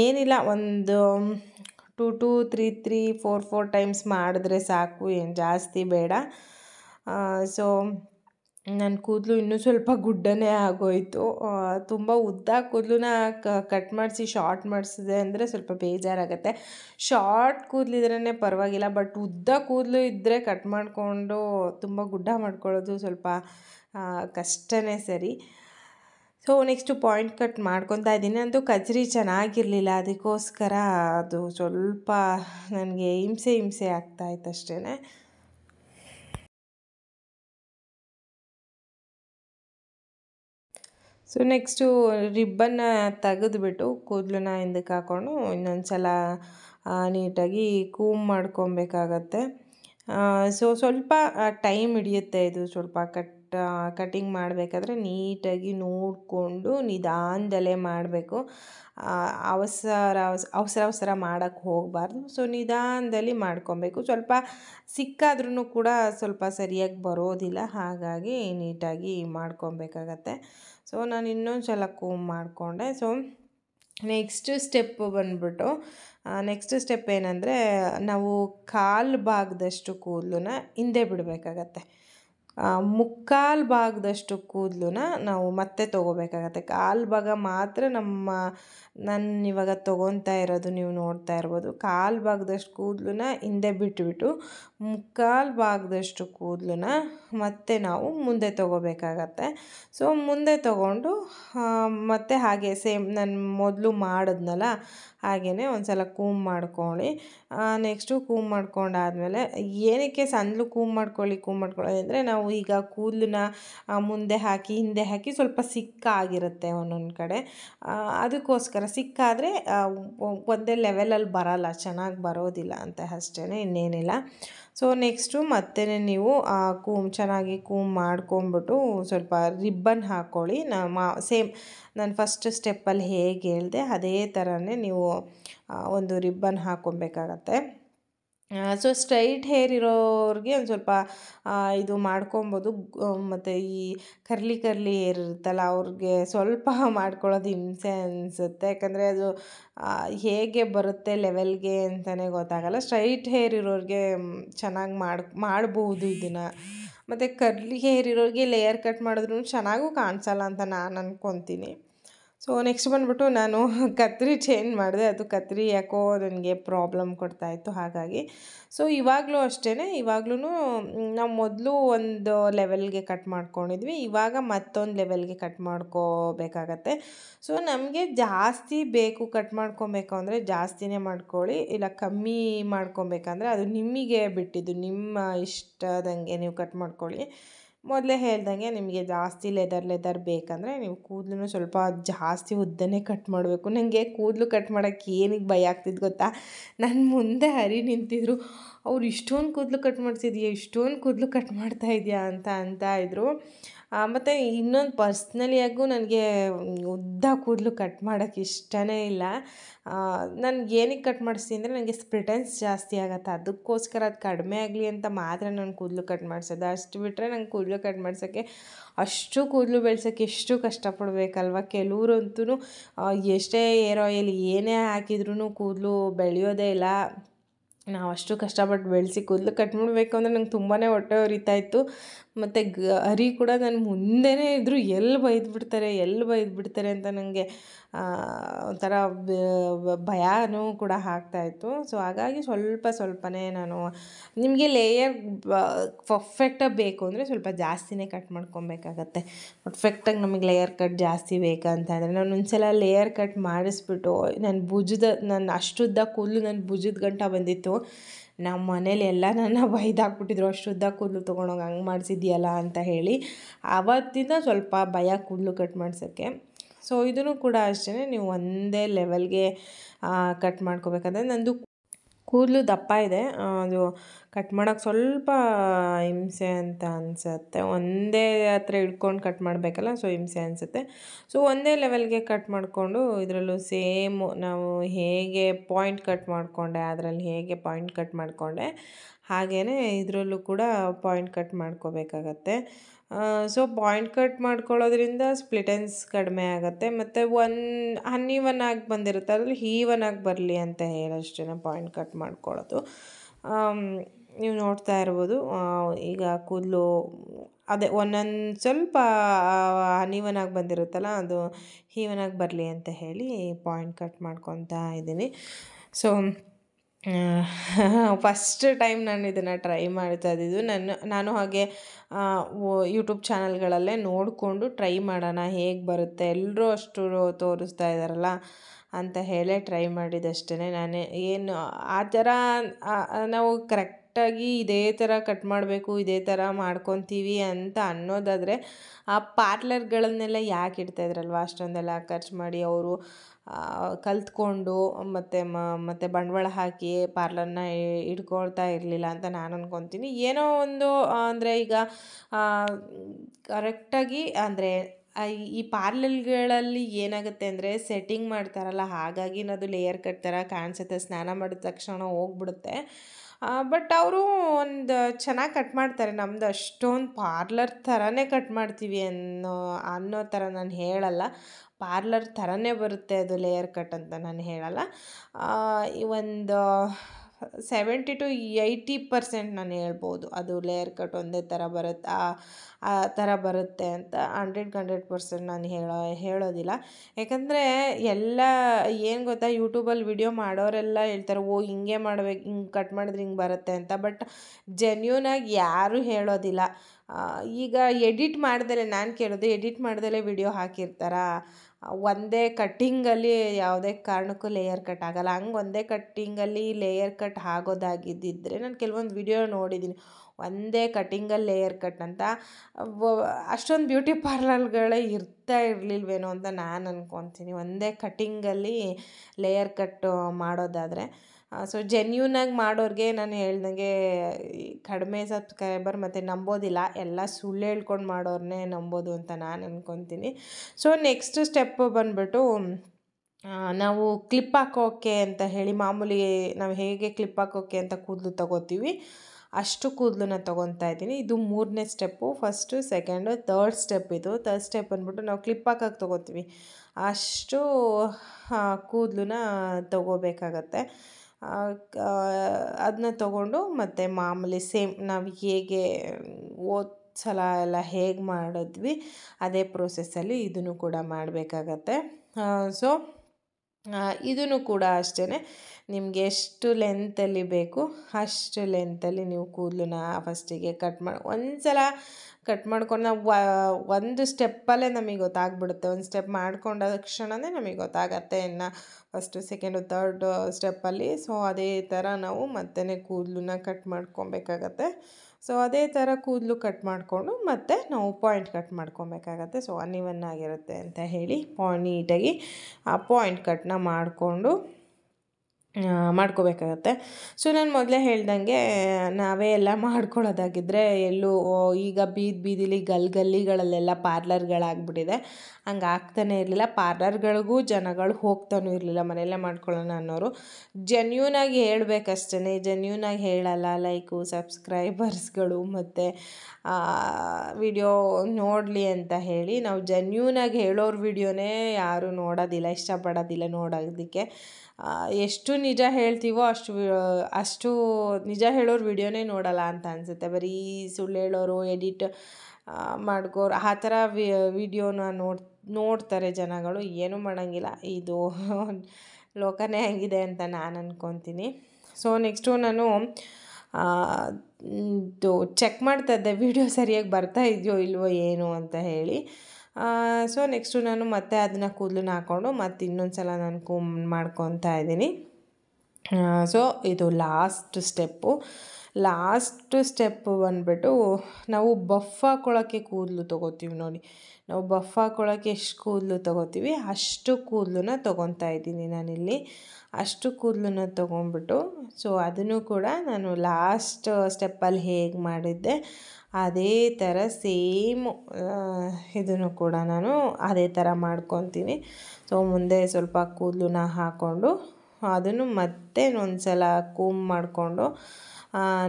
ಏನಿಲ್ಲ ಒಂದು two two three three four four times ಮಾಡಿದ್ರೆ ಸಾಕು ಏನು ಜಾಸ್ತಿ ಬೇಡ ಸೊ ನನ್ನ ಕೂದಲು ಇನ್ನೂ ಸ್ವಲ್ಪ ಗುಡ್ಡನೇ ಆಗೋಯಿತು ತುಂಬ ಉದ್ದ ಕೂದಲನ್ನ ಕಟ್ ಮಾಡಿಸಿ ಶಾರ್ಟ್ ಮಾಡಿಸಿದೆ ಅಂದರೆ ಸ್ವಲ್ಪ ಬೇಜಾರಾಗುತ್ತೆ ಶಾರ್ಟ್ ಕೂದಲಿದ್ರೇ ಪರವಾಗಿಲ್ಲ ಬಟ್ ಉದ್ದ ಕೂದಲು ಇದ್ದರೆ ಕಟ್ ಮಾಡಿಕೊಂಡು ತುಂಬ ಗುಡ್ಡ ಮಾಡ್ಕೊಳ್ಳೋದು ಸ್ವಲ್ಪ ಕಷ್ಟನೇ ಸರಿ ಸೊ ನೆಕ್ಸ್ಟು ಪಾಯಿಂಟ್ ಕಟ್ ಮಾಡ್ಕೊತಾ ಇದ್ದೀನಿ ಅಂತೂ ಕಜ್ರಿ ಚೆನ್ನಾಗಿರಲಿಲ್ಲ ಅದಕ್ಕೋಸ್ಕರ ಅದು ಸ್ವಲ್ಪ ನನಗೆ ಹಿಂಸೆ ಹಿಂಸೆ ಆಗ್ತಾಯಿತ್ತು ಅಷ್ಟೇ ಸೊ ನೆಕ್ಸ್ಟು ರಿಬ್ಬನ್ನ ತೆಗೆದುಬಿಟ್ಟು ಕೂದಲನ್ನ ಹಿಂದಕ್ಕೆ ಹಾಕ್ಕೊಂಡು ಇನ್ನೊಂದು ಸಲ ನೀಟಾಗಿ ಕೂಮ್ ಮಾಡ್ಕೊಬೇಕಾಗತ್ತೆ ಸೊ ಸ್ವಲ್ಪ ಟೈಮ್ ಹಿಡಿಯುತ್ತೆ ಇದು ಸ್ವಲ್ಪ ಕಟ್ ಕಟ್ ಕಟಿಂಗ್ ಮಾಡಬೇಕಾದ್ರೆ ನೀಟಾಗಿ ನೋಡಿಕೊಂಡು ನಿಧಾನದಲ್ಲೇ ಮಾಡಬೇಕು ಅವಸರ ಅವಸರ ಅವಸರ ಮಾಡೋಕ್ಕೆ ಹೋಗಬಾರ್ದು ಸೊ ನಿಧಾನದಲ್ಲಿ ಮಾಡ್ಕೊಬೇಕು ಸ್ವಲ್ಪ ಸಿಕ್ಕಾದ್ರೂ ಕೂಡ ಸ್ವಲ್ಪ ಸರಿಯಾಗಿ ಬರೋದಿಲ್ಲ ಹಾಗಾಗಿ ನೀಟಾಗಿ ಮಾಡ್ಕೊಬೇಕಾಗತ್ತೆ ಸೊ ನಾನು ಇನ್ನೊಂದು ಸಲ ಕೂಮ್ ಮಾಡಿಕೊಂಡೆ ಸೊ ನೆಕ್ಸ್ಟ್ ಸ್ಟೆಪ್ ಬಂದ್ಬಿಟ್ಟು ನೆಕ್ಸ್ಟ್ ಸ್ಟೆಪ್ ಏನಂದರೆ ನಾವು ಕಾಲು ಭಾಗದಷ್ಟು ಕೂದಲನ್ನ ಹಿಂದೆ ಬಿಡಬೇಕಾಗತ್ತೆ ಮುಕ್ಕಾಲು ಭಾಗದಷ್ಟು ಕೂದಲನ್ನ ನಾವು ಮತ್ತೆ ತೊಗೋಬೇಕಾಗತ್ತೆ ಕಾಲು ಭಾಗ ಮಾತ್ರ ನಮ್ಮ ನಾನು ಇವಾಗ ತೊಗೊತಾ ಇರೋದು ನೀವು ನೋಡ್ತಾ ಇರ್ಬೋದು ಕಾಲು ಭಾಗದಷ್ಟು ಕೂದಲನ್ನ ಹಿಂದೆ ಬಿಟ್ಬಿಟ್ಟು ಮುಕ್ಕಾಲು ಭಾಗದಷ್ಟು ಕೂದಲನ್ನ ಮತ್ತೆ ನಾವು ಮುಂದೆ ತೊಗೋಬೇಕಾಗತ್ತೆ ಸೊ ಮುಂದೆ ತೊಗೊಂಡು ಮತ್ತೆ ಹಾಗೆ ಸೇಮ್ ನಾನು ಮೊದಲು ಮಾಡಿದ್ನಲ್ಲ ಹಾಗೆಯೇ ಒಂದು ಸಲ ಕೂಮ್ ಮಾಡ್ಕೊಳ್ಳಿ ನೆಕ್ಸ್ಟು ಕೂಮ್ ಮಾಡ್ಕೊಂಡಾದ್ಮೇಲೆ ಏನಕ್ಕೆ ಸಂದ್ಲು ಕೂಮ್ ಮಾಡ್ಕೊಳ್ಳಿ ಕೂಮ್ ಮಾಡ್ಕೊಳ್ಳಿ ಅಂದರೆ ನಾವು ಈಗ ಕೂದಲನ್ನ ಮುಂದೆ ಹಾಕಿ ಹಿಂದೆ ಹಾಕಿ ಸ್ವಲ್ಪ ಸಿಕ್ಕಾಗಿರುತ್ತೆ ಒಂದೊಂದು ಕಡೆ ಅದಕ್ಕೋಸ್ಕರ ಸಿಕ್ಕಾದರೆ ಒಂದೇ ಲೆವೆಲಲ್ಲಿ ಬರಲ್ಲ ಚೆನ್ನಾಗಿ ಬರೋದಿಲ್ಲ ಅಂತ ಅಷ್ಟೇ ಇನ್ನೇನಿಲ್ಲ ಸೊ ನೆಕ್ಸ್ಟು ಮತ್ತೆ ನೀವು ಕೂಮ್ ಚೆನ್ನಾಗಿ ಕೂಮ್ ಮಾಡ್ಕೊಂಬಿಟ್ಟು ಸ್ವಲ್ಪ ರಿಬ್ಬನ್ ಹಾಕ್ಕೊಳ್ಳಿ ನಮ್ಮ ಸೇಮ್ ನಾನು ಫಸ್ಟ್ ಸ್ಟೆಪ್ಪಲ್ಲಿ ಹೇಗೆ ಹೇಳಿದೆ ಅದೇ ಥರನೇ ನೀವು ಒಂದು ರಿಬ್ಬನ್ ಹಾಕ್ಕೊಬೇಕಾಗತ್ತೆ ಸೊ ಸ್ಟ್ರೈಟ್ ಹೇರ್ ಇರೋರಿಗೆ ಒಂದು ಸ್ವಲ್ಪ ಇದು ಮಾಡ್ಕೊಬೋದು ಮತ್ತು ಈ ಕರ್ಲಿ ಕರ್ಲಿ ಹೇರ್ ಇರುತ್ತಲ್ಲ ಅವ್ರಿಗೆ ಸ್ವಲ್ಪ [LAUGHS] ಮಾಡ್ಕೊಳ್ಳೋದು ಹಿಂಸೆ ಅನಿಸುತ್ತೆ ಯಾಕಂದರೆ ಅದು ಹೇಗೆ ಬರುತ್ತೆ ಲೆವೆಲ್ಗೆ ಅಂತಲೇ ಗೊತ್ತಾಗಲ್ಲ ಸ್ಟ್ರೈಟ್ ಹೇರ್ ಇರೋರಿಗೆ ಚೆನ್ನಾಗಿ ಮಾಡಿ ಮಾಡ್ಬೋದು ಇದನ್ನು ಮತ್ತು ಕರ್ಲಿ ಹೇರ್ ಇರೋರಿಗೆ ಲೇಯರ್ ಕಟ್ ಮಾಡಿದ್ರೂ ಚೆನ್ನಾಗೂ ಕಾಣಿಸಲ್ಲ ಅಂತ ನಾನು ಅಂದ್ಕೊತೀನಿ ಸೊ ನೆಕ್ಸ್ಟ್ ಬಂದುಬಿಟ್ಟು ನಾನು ಕತ್ರಿ ಚೇಂಜ್ ಮಾಡಿದೆ ಅದು ಕತ್ರಿ ಯಾಕೋ ನನಗೆ ಪ್ರಾಬ್ಲಮ್ ಕೊಡ್ತಾಯಿತ್ತು ಹಾಗಾಗಿ ಸೊ ಇವಾಗಲೂ ಅಷ್ಟೇ ಇವಾಗ್ಲೂ ನಾವು ಮೊದಲು ಒಂದು ಲೆವೆಲ್ಗೆ ಕಟ್ ಮಾಡ್ಕೊಂಡಿದ್ವಿ ಇವಾಗ ಮತ್ತೊಂದು ಲೆವೆಲ್ಗೆ ಕಟ್ ಮಾಡ್ಕೋಬೇಕಾಗತ್ತೆ ಸೊ ನಮಗೆ ಜಾಸ್ತಿ ಬೇಕು ಕಟ್ ಮಾಡ್ಕೊಬೇಕು ಅಂದರೆ ಜಾಸ್ತಿನೇ ಮಾಡ್ಕೊಳ್ಳಿ ಇಲ್ಲ ಕಮ್ಮಿ ಮಾಡ್ಕೊಬೇಕಂದ್ರೆ ಅದು ನಿಮಗೆ ಬಿಟ್ಟಿದ್ದು ನಿಮ್ಮ ಇಷ್ಟದಂಗೆ ನೀವು ಕಟ್ ಮಾಡ್ಕೊಳ್ಳಿ ಮೊದಲೇ ಹೇಳ್ದಂಗೆ ನಿಮಗೆ ಜಾಸ್ತಿ ಲೆದರ್ ಲೆದರ್ ಬೇಕಂದರೆ ನೀವು ಕೂದಲು ಸ್ವಲ್ಪ ಜಾಸ್ತಿ ಉದ್ದನೇ ಕಟ್ ಮಾಡಬೇಕು ನನಗೆ ಕೂದಲು ಕಟ್ ಮಾಡೋಕ್ಕೆ ಏನಿಗೆ ಭಯ ಆಗ್ತಿದ್ದು ಗೊತ್ತಾ ನನ್ನ ಮುಂದೆ ಹರಿ ನಿಂತಿದ್ರು ಅವ್ರು ಇಷ್ಟೊಂದು ಕೂದಲು ಕಟ್ ಮಾಡ್ಸಿದೀಯ ಇಷ್ಟೊಂದು ಕೂದಲು ಕಟ್ ಮಾಡ್ತಾ ಇದೆಯಾ ಅಂತ ಅಂತ ಇದ್ದರು ಮತ್ತು ಇನ್ನೊಂದು ಪರ್ಸ್ನಲಿಯಾಗೂ ನನಗೆ ಉದ್ದ ಕೂದಲು ಕಟ್ ಮಾಡೋಕ್ಕೆ ಇಷ್ಟನೇ ಇಲ್ಲ ನಾನು ಏನಕ್ಕೆ ಕಟ್ ಮಾಡಿಸ್ತೀನಿ ಅಂದರೆ ನನಗೆ ಸ್ಪ್ರಿಟೆನ್ಸ್ ಜಾಸ್ತಿ ಆಗುತ್ತೆ ಅದಕ್ಕೋಸ್ಕರ ಅದು ಕಡಿಮೆ ಆಗಲಿ ಅಂತ ಮಾತ್ರ ನಾನು ಕೂದಲು ಕಟ್ ಮಾಡಿಸೋದು ಅಷ್ಟು ಬಿಟ್ಟರೆ ನಂಗೆ ಕೂದಲು ಕಟ್ ಮಾಡ್ಸೋಕ್ಕೆ ಅಷ್ಟು ಕೂದಲು ಬೆಳೆಸೋಕ್ಕೆ ಎಷ್ಟು ಕಷ್ಟಪಡಬೇಕಲ್ವ ಕೆಲವರಂತೂ ಎಷ್ಟೇ ಏರ್ ಆಯಿಲ್ ಏನೇ ಹಾಕಿದ್ರೂ ಕೂದಲು ಬೆಳೆಯೋದೇ ಇಲ್ಲ ನಾವು ಅಷ್ಟು ಕಷ್ಟಪಟ್ಟು ಬೆಳೆಸಿ ಕೂದಲು ಕಟ್ ಮಾಡಬೇಕು ಅಂದರೆ ನಂಗೆ ತುಂಬಾ ಹೊಟ್ಟೆ ಉರಿತಾಯಿತ್ತು ಮತ್ತು ಗ ಹರಿ ಕೂಡ ನನ್ನ ಮುಂದೆಯೇ ಇದ್ದರೂ ಎಲ್ಲಿ ಬೈದು ಬಿಡ್ತಾರೆ ಎಲ್ಲಿ ಬೈದು ಬಿಡ್ತಾರೆ ಅಂತ ನನಗೆ ಒಂಥರ ಭಯನೂ ಕೂಡ ಆಗ್ತಾಯಿತ್ತು ಸೊ ಹಾಗಾಗಿ ಸ್ವಲ್ಪ ಸ್ವಲ್ಪನೇ ನಾನು ನಿಮಗೆ ಲೇಯರ್ ಪರ್ಫೆಕ್ಟಾಗಿ ಬೇಕು ಅಂದರೆ ಸ್ವಲ್ಪ ಜಾಸ್ತಿನೇ ಕಟ್ ಮಾಡ್ಕೊಬೇಕಾಗತ್ತೆ ಪರ್ಫೆಕ್ಟಾಗಿ ನಮಗೆ ಲೇಯರ್ ಕಟ್ ಜಾಸ್ತಿ ಬೇಕಂತಂದರೆ ನಾನು ಒಂದ್ಸಲ ಲೇಯರ್ ಕಟ್ ಮಾಡಿಸ್ಬಿಟ್ಟು ನನ್ನ ಭುಜದ ನನ್ನ ಅಷ್ಟುದ್ದ ಕೂದಲು ನನ್ನ ಭುಜದ ಗಂಟ ಬಂದಿತ್ತು ನಮ್ಮ ಮನೇಲಿ ಎಲ್ಲ ನನ್ನ [LAUGHS] ಬೈದಾಕ್ಬಿಟ್ಟಿದ್ರು ಅಷ್ಟು ಉದ್ದ ಕೂದಲು ತೊಗೊಂಡೋಗಿ ಹಂಗೆ ಮಾಡಿಸಿದ್ಯಲ್ಲ ಅಂತ ಹೇಳಿ ಆವತ್ತಿಂದ ಸ್ವಲ್ಪ ಭಯ ಕೂದಲು ಕಟ್ ಮಾಡ್ಸೋಕ್ಕೆ ಸೊ ಇದನ್ನು ಕೂಡ ಅಷ್ಟೇ ನೀವು ಒಂದೇ ಲೆವೆಲ್ಗೆ ಕಟ್ ಮಾಡ್ಕೊಬೇಕಂದ್ರೆ ನನ್ನದು ಕೂದಲು ದಪ್ಪ ಇದೆ ಅದು ಕಟ್ ಮಾಡೋಕ್ಕೆ ಸ್ವಲ್ಪ ಹಿಂಸೆ ಅಂತ ಅನಿಸತ್ತೆ ಒಂದೇ ಹತ್ರ ಹಿಡ್ಕೊಂಡು ಕಟ್ ಮಾಡಬೇಕಲ್ಲ ಸೊ ಹಿಂಸೆ ಅನಿಸುತ್ತೆ ಸೊ ಒಂದೇ ಲೆವೆಲ್ಗೆ ಕಟ್ ಮಾಡಿಕೊಂಡು ಇದರಲ್ಲೂ ಸೇಮು ನಾವು ಹೇಗೆ ಪಾಯಿಂಟ್ ಕಟ್ ಮಾಡಿಕೊಂಡೆ ಅದರಲ್ಲಿ ಹೇಗೆ ಪಾಯಿಂಟ್ ಕಟ್ ಮಾಡಿಕೊಂಡೆ ಹಾಗೆಯೇ ಇದರಲ್ಲೂ ಕೂಡ ಪಾಯಿಂಟ್ ಕಟ್ ಮಾಡ್ಕೋಬೇಕಾಗತ್ತೆ ಸೊ ಪಾಯಿಂಟ್ ಕಟ್ ಮಾಡ್ಕೊಳ್ಳೋದ್ರಿಂದ ಸ್ಪ್ಲಿಟೆನ್ಸ್ ಕಡಿಮೆ ಆಗುತ್ತೆ ಮತ್ತು ಒನ್ ಹನಿವನ್ ಆಗಿ ಬಂದಿರುತ್ತೆ ಅದ್ರಲ್ಲಿ ಈವನ್ ಆಗಿ ಬರಲಿ ಅಂತ ಹೇಳೋಷ್ಟೇ ಪಾಯಿಂಟ್ ಕಟ್ ಮಾಡ್ಕೊಳ್ಳೋದು ನೀವು ನೋಡ್ತಾ ಇರ್ಬೋದು ಈಗ ಕೂದಲು ಅದೇ ಒಂದೊಂದು ಸ್ವಲ್ಪ ಹನಿವನ್ ಆಗಿ ಬಂದಿರುತ್ತಲ್ಲ ಅದು ಹೀವನಾಗಿ ಬರಲಿ ಅಂತ ಹೇಳಿ ಪಾಯಿಂಟ್ ಕಟ್ ಮಾಡ್ಕೊತಾ ಇದ್ದೀನಿ ಸೊ ಫಸ್ಟ್ ಟೈಮ್ ನಾನು ಇದನ್ನು ಟ್ರೈ ಮಾಡ್ತಾ ಇದ್ದಿದ್ದು ನನ್ನ ನಾನು ಹಾಗೆ ಯೂಟ್ಯೂಬ್ ಚಾನಲ್ಗಳಲ್ಲೇ ನೋಡಿಕೊಂಡು ಟ್ರೈ ಮಾಡೋಣ ಹೇಗೆ ಬರುತ್ತೆ ಎಲ್ಲರೂ ಅಷ್ಟು ತೋರಿಸ್ತಾ ಇದ್ದಾರಲ್ಲ ಅಂತ ಹೇಳಿ ಟ್ರೈ ಮಾಡಿದಷ್ಟೇ ನಾನು ಏನು ಆ ಥರ ನಾವು ಕರೆಕ್ಟಾಗಿ ಇದೇ ಥರ ಕಟ್ ಮಾಡಬೇಕು ಇದೇ ಥರ ಮಾಡ್ಕೊತೀವಿ ಅಂತ ಅನ್ನೋದಾದರೆ ಆ ಪಾರ್ಲರ್ಗಳನ್ನೆಲ್ಲ ಯಾಕೆ ಇಡ್ತಾಯಿದ್ರಲ್ವ ಅಷ್ಟೊಂದೆಲ್ಲ ಖರ್ಚು ಮಾಡಿ ಅವರು ಕಲಿತ್ಕೊಂಡು ಮತ್ತು ಮ ಮತ್ತು ಬಂಡವಾಳ ಹಾಕಿ ಪಾರ್ಲರ್ನ ಇಟ್ಕೊಳ್ತಾ ಇರಲಿಲ್ಲ ಅಂತ ನಾನು ಅಂದ್ಕೊತೀನಿ ಏನೋ ಒಂದು ಅಂದರೆ ಈಗ ಕರೆಕ್ಟಾಗಿ ಅಂದರೆ ಈ ಪಾರ್ಲರ್ಗಳಲ್ಲಿ ಏನಾಗುತ್ತೆ ಅಂದರೆ ಸೆಟ್ಟಿಂಗ್ ಮಾಡ್ತಾರಲ್ಲ ಹಾಗಾಗಿ ಅದು ಲೇಯರ್ ಕಟ್ ಥರ ಕಾಣಿಸುತ್ತೆ ಸ್ನಾನ ಮಾಡಿದ ತಕ್ಷಣ ಹೋಗ್ಬಿಡುತ್ತೆ ಬಟ್ ಅವರು ಒಂದು ಚೆನ್ನಾಗಿ ಕಟ್ ಮಾಡ್ತಾರೆ ನಮ್ದು ಅಷ್ಟೊಂದು ಪಾರ್ಲರ್ ಥರನೇ ಕಟ್ ಮಾಡ್ತೀವಿ ಅನ್ನೋ ಅನ್ನೋ ಥರ ನಾನು ಹೇಳಲ್ಲ ಪಾರ್ಲರ್ ಥರನೇ ಬರುತ್ತೆ ಅದು ಲೇಯರ್ ಕಟ್ ಅಂತ ನಾನು ಹೇಳಲ್ಲ ಈ ಒಂದು ಸೆವೆಂಟಿ ಟು ಏಯ್ಟಿ ಪರ್ಸೆಂಟ್ ನಾನು ಹೇಳ್ಬೋದು ಅದು ಲೇಯರ್ ಕಟ್ ಒಂದೇ ಥರ ಬರುತ್ತೆ ಆ ಥರ ಬರುತ್ತೆ ಅಂತ ಹಂಡ್ರೆಡ್ಗೆ ಹಂಡ್ರೆಡ್ ಪರ್ಸೆಂಟ್ ನಾನು ಹೇಳೋ ಹೇಳೋದಿಲ್ಲ ಯಾಕಂದರೆ ಎಲ್ಲ ಏನು ಗೊತ್ತಾ ಯೂಟ್ಯೂಬಲ್ಲಿ ವಿಡಿಯೋ ಮಾಡೋರೆಲ್ಲ ಹೇಳ್ತಾರೆ ಓ ಹಿಂಗೆ ಮಾಡ್ಬೇಕು ಹಿಂಗೆ ಕಟ್ ಮಾಡಿದ್ರೆ ಹಿಂಗೆ ಬರುತ್ತೆ ಅಂತ ಬಟ್ ಜೆನ್ಯೂನಾಗಿ ಯಾರೂ ಹೇಳೋದಿಲ್ಲ ಈಗ ಎಡಿಟ್ ಮಾಡ್ದಲೆ ನಾನು ಕೇಳೋದು ಎಡಿಟ್ ಮಾಡ್ದಲೆ ವಿಡಿಯೋ ಹಾಕಿರ್ತಾರಾ ಒಂದೇ ಕಟ್ಟಿಂಗಲ್ಲಿ ಯಾವುದೇ ಕಾರಣಕ್ಕೂ ಲೇಯರ್ ಕಟ್ ಆಗಲ್ಲ ಹಂಗೆ ಒಂದೇ ಕಟ್ಟಿಂಗಲ್ಲಿ ಲೇಯರ್ ಕಟ್ ಆಗೋದಾಗಿದ್ದಿದ್ರೆ ನಾನು ಕೆಲವೊಂದು ವಿಡಿಯೋ ನೋಡಿದ್ದೀನಿ ಒಂದೇ ಕಟ್ಟಿಂಗಲ್ಲಿ ಲೇಯರ್ ಕಟ್ ಅಂತ ಅಷ್ಟೊಂದು ಬ್ಯೂಟಿ ಪಾರ್ಲರ್ಗಳೇ ಇರ್ತಾ ಇರಲಿಲ್ವೇನೋ ಅಂತ ನಾನು ಅಂದ್ಕೊತೀನಿ ಒಂದೇ ಕಟ್ಟಿಂಗಲ್ಲಿ ಲೇಯರ್ ಕಟ್ಟು ಮಾಡೋದಾದರೆ ಸೊ ಜೆನ್ಯೂನಾಗಿ ಮಾಡೋರಿಗೆ ನಾನು ಹೇಳ್ದಂಗೆ ಕಡಿಮೆ ಸಬ್ಸ್ಕ್ರೈಬರ್ ಮತ್ತು ನಂಬೋದಿಲ್ಲ ಎಲ್ಲ ಸುಳ್ಳು ಹೇಳ್ಕೊಂಡು ಮಾಡೋರನ್ನೇ ನಂಬೋದು ಅಂತ ನಾನು ಅಂದ್ಕೊತೀನಿ ಸೊ ನೆಕ್ಸ್ಟ್ ಸ್ಟೆಪ್ ಬಂದುಬಿಟ್ಟು ನಾವು ಕ್ಲಿಪ್ ಹಾಕೋಕೆ ಅಂತ ಹೇಳಿ ಮಾಮೂಲಿ ನಾವು ಹೇಗೆ ಕ್ಲಿಪ್ ಹಾಕೋಕೆ ಅಂತ ಕೂದಲು ತಗೋತೀವಿ ಅಷ್ಟು ಕೂದಲನ್ನ ತೊಗೊತಾ ಇದ್ದೀನಿ ಇದು ಮೂರನೇ step first second third step ಇದು ತರ್ಡ್ ಸ್ಟೆಪ್ ಅಂದ್ಬಿಟ್ಟು ನಾವು ಕ್ಲಿಪ್ ಹಾಕೋಕೆ ತೊಗೋತೀವಿ ಅಷ್ಟು ಕೂದಲನ್ನ ತೊಗೋಬೇಕಾಗತ್ತೆ ಅದನ್ನ ತಗೊಂಡು ಮತ್ತೆ ಮಾಮೂಲಿ ಸೇಮ್ ನಾವು ಹೇಗೆ ಓದ್ ಸಲ ಎಲ್ಲ ಹೇಗೆ ಮಾಡಿದ್ವಿ ಅದೇ ಪ್ರೋಸೆಸ್ಸಲ್ಲಿ ಇದನ್ನು ಕೂಡ ಮಾಡಬೇಕಾಗತ್ತೆ ಸೊ ಇದನ್ನು ಕೂಡ ಅಷ್ಟೇ ನಿಮಗೆ ಎಷ್ಟು ಲೆಂತಲ್ಲಿ ಬೇಕು ಅಷ್ಟು ಲೆಂತಲ್ಲಿ ನೀವು ಕೂದಲನ್ನ ಫಸ್ಟಿಗೆ ಕಟ್ ಮಾಡಿ ಒಂದು ಸಲ ಕಟ್ ಮಾಡ್ಕೊಂಡು ನಾವು ಒಂದು ಸ್ಟೆಪ್ಪಲ್ಲೇ ನಮಗೆ ಗೊತ್ತಾಗ್ಬಿಡುತ್ತೆ ಒಂದು ಸ್ಟೆಪ್ ಮಾಡ್ಕೊಂಡ ತಕ್ಷಣವೇ ನಮಗೆ ಗೊತ್ತಾಗತ್ತೆ ಇನ್ನು ಫಸ್ಟು ಸೆಕೆಂಡು ತರ್ಡು ಸ್ಟೆಪ್ಪಲ್ಲಿ ಸೊ ಅದೇ ಥರ ನಾವು ಮತ್ತೆ ಕೂದಲನ್ನ ಕಟ್ ಮಾಡ್ಕೊಬೇಕಾಗತ್ತೆ ಸೊ ಅದೇ ಥರ ಕೂದಲು ಕಟ್ ಮಾಡಿಕೊಂಡು ಮತ್ತೆ ನಾವು ಪಾಯಿಂಟ್ ಕಟ್ ಮಾಡ್ಕೊಬೇಕಾಗತ್ತೆ ಸೊ ಅನಿವನ್ ಆಗಿರುತ್ತೆ ಅಂತ ಹೇಳಿ ಪಾಯಿಂಟ್ ನೀಟಾಗಿ ಆ ಪಾಯಿಂಟ್ ಕಟ್ನ ಮಾಡಿಕೊಂಡು ಮಾಡ್ಕೋಬೇಕಾಗತ್ತೆ ಸೊ ನಾನು ಮೊದಲೇ ಹೇಳ್ದಂಗೆ ನಾವೇ ಎಲ್ಲ ಮಾಡ್ಕೊಳ್ಳೋದಾಗಿದ್ದರೆ ಎಲ್ಲೂ ಈಗ ಬೀದಿ ಬೀದಿಲಿ ಗಲ್ ಗಲ್ಲಿಗಳಲ್ಲೆಲ್ಲ ಪಾರ್ಲರ್ಗಳಾಗ್ಬಿಟ್ಟಿದೆ ಹಂಗೆ ಆಗ್ತಾನೇ ಇರಲಿಲ್ಲ ಪಾರ್ಲರ್ಗಳಿಗೂ ಜನಗಳು ಹೋಗ್ತಾನೂ ಇರಲಿಲ್ಲ ಮನೆಯಲ್ಲೇ ಮಾಡ್ಕೊಳ್ಳೋಣ ಅನ್ನೋರು ಜೆನ್ಯೂನಾಗಿ ಹೇಳಬೇಕಷ್ಟೇ ಜೆನ್ಯೂನಾಗಿ ಹೇಳಲ್ಲ ಲೈಕು ಸಬ್ಸ್ಕ್ರೈಬರ್ಸ್ಗಳು ಮತ್ತು ವಿಡಿಯೋ ನೋಡಲಿ ಅಂತ ಹೇಳಿ ನಾವು ಜೆನ್ಯೂನಾಗಿ ಹೇಳೋರ ವಿಡಿಯೋನೇ ಯಾರೂ ನೋಡೋದಿಲ್ಲ ಇಷ್ಟಪಡೋದಿಲ್ಲ ನೋಡೋದಕ್ಕೆ ಎಷ್ಟು ನಿಜ ಹೇಳ್ತೀವೋ ಅಷ್ಟು ಅಷ್ಟು ನಿಜ ಹೇಳೋರು ವಿಡಿಯೋನೇ ನೋಡಲ್ಲ ಅಂತ ಅನಿಸುತ್ತೆ ಬರೀ ಸುಳ್ಳು ಹೇಳೋರು ಎಡಿಟ್ ಮಾಡ್ಕೋರು ಆ ಥರ ವಿಡಿಯೋನ ನೋಡಿ ನೋಡ್ತಾರೆ ಜನಗಳು ಏನೂ ಮಾಡೋಂಗಿಲ್ಲ ಇದು [LAUGHS] ಲೋಕನೇ ಆಗಿದೆ ಅಂತ ನಾನು ಅಂದ್ಕೊತೀನಿ ಸೊ ನೆಕ್ಸ್ಟು ನಾನು ಇದು ಚೆಕ್ ಮಾಡ್ತಾ ಇದ್ದೆ ವಿಡಿಯೋ ಸರಿಯಾಗಿ ಬರ್ತಾ ಇದೆಯೋ ಇಲ್ವೋ ಏನು ಅಂತ ಹೇಳಿ ಸೊ ನೆಕ್ಸ್ಟು ನಾನು ಮತ್ತೆ ಅದನ್ನು ಕೂದಲನ್ನ ಹಾಕ್ಕೊಂಡು ಮತ್ತೆ ಇನ್ನೊಂದು ಸಲ ನಾನು ಕೂಮ್ ಮಾಡ್ಕೊತಾ ಇದ್ದೀನಿ ಸೊ ಇದು ಲಾಸ್ಟ್ ಸ್ಟೆಪ್ಪು ಲಾಸ್ಟ್ ಸ್ಟೆಪ್ ಬಂದುಬಿಟ್ಟು ನಾವು ಬಫ್ ಹಾಕೊಳ್ಳೋಕ್ಕೆ ಕೂದಲು ತೊಗೋತೀವಿ ನೋಡಿ ನಾವು ಬಫ್ ಹಾಕೊಳ್ಳೋಕ್ಕೆ ಎಷ್ಟು ಕೂದಲು ತೊಗೋತೀವಿ ಅಷ್ಟು ಕೂದಲನ್ನ ತೊಗೊತಾ ಇದ್ದೀನಿ ನಾನಿಲ್ಲಿ ಅಷ್ಟು ಕೂದಲನ್ನ ತೊಗೊಂಡ್ಬಿಟ್ಟು ಸೊ ಅದನ್ನು ಕೂಡ ನಾನು ಲಾಸ್ಟ್ ಸ್ಟೆಪ್ಪಲ್ಲಿ ಹೇಗೆ ಮಾಡಿದ್ದೆ ಅದೇ ಥರ ಸೇಮ್ ಇದನ್ನು ಕೂಡ ನಾನು ಅದೇ ಥರ ಮಾಡ್ಕೊತೀನಿ ಸೊ ಮುಂದೆ ಸ್ವಲ್ಪ ಕೂದಲನ್ನ ಹಾಕ್ಕೊಂಡು ಅದನ್ನು ಮತ್ತೆ ಒಂದು ಸಲ ಕೂಮ್ ಮಾಡಿಕೊಂಡು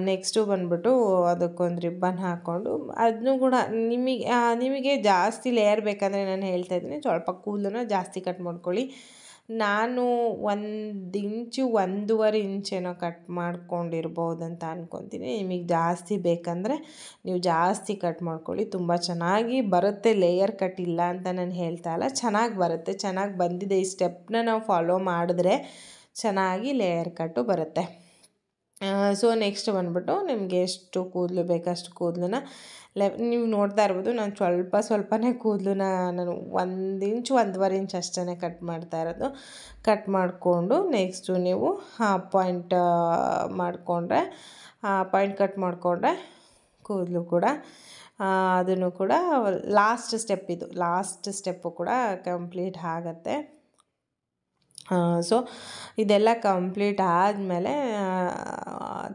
ನೆಕ್ಸ್ಟು ಬಂದುಬಿಟ್ಟು ಅದಕ್ಕೊಂದು ರಿಬ್ಬನ್ ಹಾಕ್ಕೊಂಡು ಅದನ್ನು ಕೂಡ ನಿಮಗೆ ನಿಮಗೆ ಜಾಸ್ತಿ ಲೇಯರ್ ಬೇಕಂದರೆ ನಾನು ಹೇಳ್ತಾ ಇದ್ದೀನಿ ಸ್ವಲ್ಪ ಕೂದಲನ್ನ ಜಾಸ್ತಿ ಕಟ್ ಮಾಡ್ಕೊಳ್ಳಿ ನಾನು ಒಂದು ಇಂಚು ಒಂದೂವರೆ ಇಂಚೇನೋ ಕಟ್ ಮಾಡ್ಕೊಂಡಿರ್ಬೋದು ಅಂತ ಅಂದ್ಕೊತೀನಿ ನಿಮಗೆ ಜಾಸ್ತಿ ಬೇಕಂದರೆ ನೀವು ಜಾಸ್ತಿ ಕಟ್ ಮಾಡ್ಕೊಳ್ಳಿ ತುಂಬ ಚೆನ್ನಾಗಿ ಬರುತ್ತೆ ಲೇಯರ್ ಕಟ್ ಇಲ್ಲ ಅಂತ ನಾನು ಹೇಳ್ತಾ ಇಲ್ಲ ಚೆನ್ನಾಗಿ ಬರುತ್ತೆ ಚೆನ್ನಾಗಿ ಬಂದಿದೆ ಈ ಸ್ಟೆಪ್ನ ನಾವು ಫಾಲೋ ಮಾಡಿದ್ರೆ ಚೆನ್ನಾಗಿ ಲೇಯರ್ ಕಟ್ಟು ಬರುತ್ತೆ ಸೊ ನೆಕ್ಸ್ಟ್ ಬಂದುಬಿಟ್ಟು ನಿಮಗೆ ಎಷ್ಟು ಕೂದಲು ಬೇಕಷ್ಟು ಅಷ್ಟು ಕೂದಲನ್ನ ಲೆ ನೀವು ನೋಡ್ತಾ ಇರ್ಬೋದು ನಾನು ಸ್ವಲ್ಪ ಸ್ವಲ್ಪನೇ ಕೂದಲನ್ನ ನಾನು ಒಂದು ಇಂಚು ಒಂದೂವರೆ ಇಂಚ್ ಅಷ್ಟೇ ಕಟ್ ಮಾಡ್ತಾ ಇರೋದು ಕಟ್ ಮಾಡಿಕೊಂಡು ನೆಕ್ಸ್ಟು ನೀವು ಪಾಯಿಂಟ್ ಮಾಡಿಕೊಂಡ್ರೆ ಪಾಯಿಂಟ್ ಕಟ್ ಮಾಡಿಕೊಂಡ್ರೆ ಕೂದಲು ಕೂಡ ಅದನ್ನು ಕೂಡ ಲಾಸ್ಟ್ ಸ್ಟೆಪ್ ಇದು ಲಾಸ್ಟ್ ಸ್ಟೆಪ್ಪು ಕೂಡ ಕಂಪ್ಲೀಟ್ ಆಗತ್ತೆ ಸೊ ಇದೆಲ್ಲ ಕಂಪ್ಲೀಟ್ ಆದಮೇಲೆ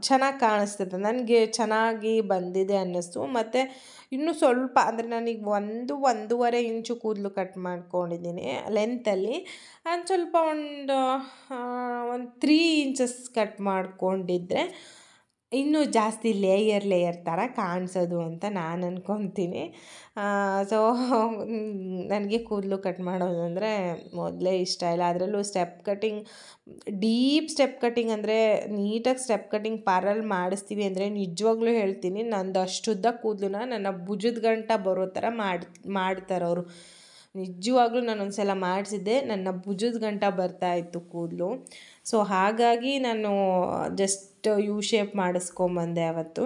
ಚೆನ್ನಾಗಿ ಕಾಣಿಸ್ತದೆ ನನಗೆ ಚೆನ್ನಾಗಿ ಬಂದಿದೆ ಅನ್ನಿಸ್ತು ಮತ್ತು ಇನ್ನೂ ಸ್ವಲ್ಪ ಅಂದರೆ ನಾನೀಗ ಒಂದು ಒಂದೂವರೆ ಇಂಚು ಕೂದಲು ಕಟ್ ಮಾಡ್ಕೊಂಡಿದ್ದೀನಿ ಲೆಂತಲ್ಲಿ ಆ್ಯಂಡ್ ಸ್ವಲ್ಪ ಒಂದು ಒಂದು ತ್ರೀ ಇಂಚಸ್ ಕಟ್ ಮಾಡಿಕೊಂಡಿದ್ರೆ ಇನ್ನೂ ಜಾಸ್ತಿ ಲೇಯರ್ ಲೇಯರ್ ಥರ ಕಾಣಿಸೋದು ಅಂತ ನಾನು ಅಂದ್ಕೊತೀನಿ ಸೊ ನನಗೆ ಕೂದಲು ಕಟ್ ಮಾಡೋದಂದರೆ ಮೊದಲೇ ಇಷ್ಟ ಇಲ್ಲ ಅದರಲ್ಲೂ step cutting deep step cutting ಅಂದರೆ ನೀಟಾಗಿ ಸ್ಟೆಪ್ ಕಟ್ಟಿಂಗ್ ಪಾರಲ್ ಮಾಡಿಸ್ತೀವಿ ಅಂದರೆ ನಿಜವಾಗ್ಲೂ ಹೇಳ್ತೀನಿ ನಂದು ಅಷ್ಟುದ್ದ ಕೂದಲನ್ನ ನನ್ನ ಭುಜದ ಗಂಟ ಬರೋ ಥರ ಮಾಡಿ ಮಾಡ್ತಾರೆ ಅವರು ನಿಜವಾಗ್ಲೂ ನಾನೊಂದು ಸಲ ಮಾಡಿಸಿದ್ದೆ ನನ್ನ ಭುಜದ ಗಂಟ ಬರ್ತಾಯಿತ್ತು ಕೂದಲು ಸೊ ಹಾಗಾಗಿ ನಾನು ಜಸ್ಟ್ ಯು ಶೇಪ್ ಮಾಡಿಸ್ಕೊಂಬಂದೆ ಆವತ್ತು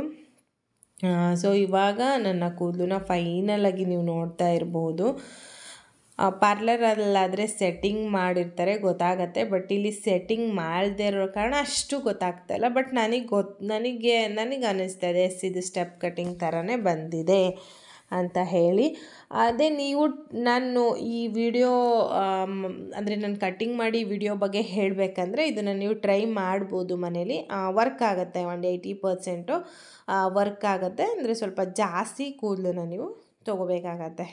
ಸೊ ಇವಾಗ ನನ್ನ ಕೂದಲನ್ನ ಫೈನಲಾಗಿ ನೀವು ನೋಡ್ತಾ ಇರ್ಬೋದು ಪಾರ್ಲರಲ್ಲಾದರೆ ಸೆಟ್ಟಿಂಗ್ ಮಾಡಿರ್ತಾರೆ ಗೊತ್ತಾಗತ್ತೆ ಬಟ್ ಇಲ್ಲಿ ಸೆಟ್ಟಿಂಗ್ ಮಾಡದೇ ಇರೋ ಕಾರಣ ಅಷ್ಟು ಗೊತ್ತಾಗ್ತಾ ಇಲ್ಲ ಬಟ್ ನನಗೆ ಗೊತ್ತು ನನಗೆ ನನಗೆ ಅನ್ನಿಸ್ತಾ ಇದೆ ಎಸ್ ಇದು ಸ್ಟೆಪ್ ಕಟ್ಟಿಂಗ್ ಥರನೇ ಬಂದಿದೆ ಅಂತ ಹೇಳಿ ಅದೇ ನೀವು ನಾನು ಈ ವಿಡಿಯೋ ಅಂದರೆ ನಾನು ಕಟ್ಟಿಂಗ್ ಮಾಡಿ ವಿಡಿಯೋ ಬಗ್ಗೆ ಹೇಳಬೇಕಂದ್ರೆ ಇದನ್ನು ನೀವು ಟ್ರೈ ಮಾಡ್ಬೋದು ಮನೇಲಿ ವರ್ಕ್ ಆಗುತ್ತೆ ಒಂದು ಏಯ್ಟಿ ಪರ್ಸೆಂಟು ವರ್ಕ್ ಆಗುತ್ತೆ ಅಂದರೆ ಸ್ವಲ್ಪ ಜಾಸ್ತಿ ಕೂದಲನ್ನು ನೀವು ತೊಗೋಬೇಕಾಗತ್ತೆ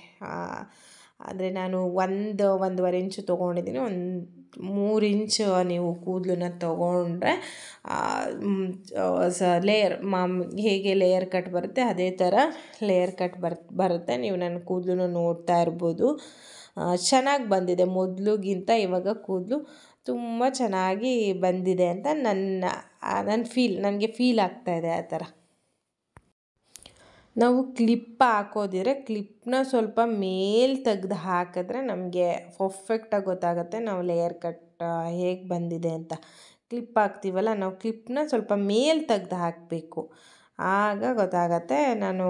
ಅಂದರೆ ನಾನು ಒಂದು ಒಂದೂವರೆ ಇಂಚು ತೊಗೊಂಡಿದ್ದೀನಿ ಒಂದು ಮೂರು ಇಂಚು ನೀವು ಕೂದಲನ್ನ ತಗೊಂಡ್ರೆ ಸ ಲೇಯರ್ ಮಾಮ್ ಹೇಗೆ ಲೇಯರ್ ಕಟ್ ಬರುತ್ತೆ ಅದೇ ಥರ ಲೇಯರ್ ಕಟ್ ಬರ್ ಬರುತ್ತೆ ನೀವು ನನ್ನ ಕೂದಲನ್ನು ನೋಡ್ತಾ ಇರ್ಬೋದು ಚೆನ್ನಾಗಿ ಬಂದಿದೆ ಮೊದಲುಗಿಂತ ಇವಾಗ ಕೂದಲು ತುಂಬ ಚೆನ್ನಾಗಿ ಬಂದಿದೆ ಅಂತ ನನ್ನ ನನ್ನ ಫೀಲ್ ನನಗೆ ಫೀಲ್ ಆಗ್ತಾಯಿದೆ ಆ ಥರ ನಾವು ಕ್ಲಿಪ್ ಹಾಕೋದಿದ್ರೆ ಕ್ಲಿಪ್ಪನ್ನ ಸ್ವಲ್ಪ ಮೇಲೆ ತೆಗ್ದು ಹಾಕಿದ್ರೆ ನಮಗೆ ಪರ್ಫೆಕ್ಟಾಗಿ ಗೊತ್ತಾಗುತ್ತೆ ನಾವು ಲೇಯರ್ ಕಟ್ ಹೇಗೆ ಬಂದಿದೆ ಅಂತ ಕ್ಲಿಪ್ ಹಾಕ್ತೀವಲ್ಲ ನಾವು ಕ್ಲಿಪ್ಪನ್ನ ಸ್ವಲ್ಪ ಮೇಲೆ ತೆಗ್ದು ಹಾಕಬೇಕು ಆಗ ಗೊತ್ತಾಗತ್ತೆ ನಾನು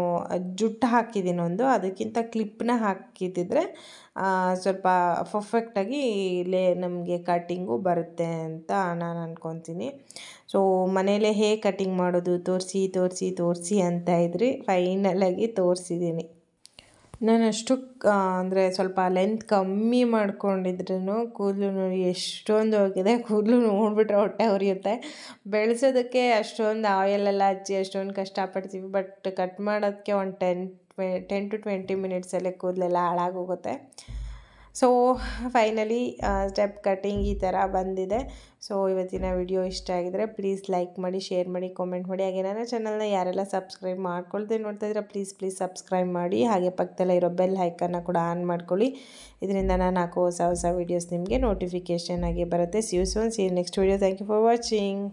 ಜುಟ್ಟು ಹಾಕಿದ್ದೀನೊಂದು ಅದಕ್ಕಿಂತ ಕ್ಲಿಪ್ಪನ್ನ ಹಾಕಿದ್ದಿದ್ರೆ ಸ್ವಲ್ಪ ಪರ್ಫೆಕ್ಟಾಗಿ ಲೇ ನಮಗೆ ಕಟ್ಟಿಂಗು ಬರುತ್ತೆ ಅಂತ ನಾನು ಅಂದ್ಕೊತೀನಿ ಸೊ ಮನೇಲೇ ಹೇಗೆ ಕಟ್ಟಿಂಗ್ ಮಾಡೋದು ತೋರಿಸಿ ತೋರಿಸಿ ತೋರಿಸಿ ಅಂತ ಇದ್ರಿ ಫೈನಲಾಗಿ ತೋರಿಸಿದ್ದೀನಿ ಅಷ್ಟು ಅಂದರೆ ಸ್ವಲ್ಪ ಲೆಂತ್ ಕಮ್ಮಿ ಮಾಡ್ಕೊಂಡಿದ್ರು ಕೂದಲು ಎಷ್ಟೊಂದು ಹೋಗಿದೆ ಕೂದಲು ನೋಡಿಬಿಟ್ರೆ ಹೊಟ್ಟೆ ಉರಿಯುತ್ತೆ ಬೆಳೆಸೋದಕ್ಕೆ ಅಷ್ಟೊಂದು ಆಯಿಲೆಲ್ಲ ಹಚ್ಚಿ ಅಷ್ಟೊಂದು ಕಷ್ಟಪಡ್ತೀವಿ ಬಟ್ ಕಟ್ ಮಾಡೋದಕ್ಕೆ ಒಂದು ಟೆನ್ ಟ್ವೆ ಟೆನ್ ಟು ಟ್ವೆಂಟಿ ಮಿನಿಟ್ಸಲ್ಲೇ ಕೂದಲೆಲ್ಲ ಹಾಳಾಗೋಗುತ್ತೆ ಸೊ ಫೈನಲಿ ಸ್ಟೆಪ್ ಕಟ್ಟಿಂಗ್ ಈ ಥರ ಬಂದಿದೆ ಸೊ ಇವತ್ತಿನ ವಿಡಿಯೋ ಇಷ್ಟ ಆಗಿದ್ರೆ ಪ್ಲೀಸ್ ಲೈಕ್ ಮಾಡಿ ಶೇರ್ ಮಾಡಿ ಕಾಮೆಂಟ್ ಮಾಡಿ ಹಾಗೆ ನನ್ನ ಚಾನಲ್ನ ಯಾರೆಲ್ಲ ಸಬ್ಸ್ಕ್ರೈಬ್ ಮಾಡ್ಕೊಳ್ತೇನೆ ನೋಡ್ತಾ ಪ್ಲೀಸ್ ಪ್ಲೀಸ್ ಸಬ್ಸ್ಕ್ರೈಬ್ ಮಾಡಿ ಹಾಗೆ ಪಕ್ಕದಲ್ಲೇ ಇರೋ ಬೆಲ್ ಹೈಕನ್ನು ಕೂಡ ಆನ್ ಮಾಡ್ಕೊಳ್ಳಿ ಇದರಿಂದ ನಾನು ಹಾಕೋ ಹೊಸ ಹೊಸ ವೀಡಿಯೋಸ್ ನಿಮಗೆ ನೋಟಿಫಿಕೇಷನ್ ಆಗಿ ಬರುತ್ತೆ see you soon see next video thank you for watching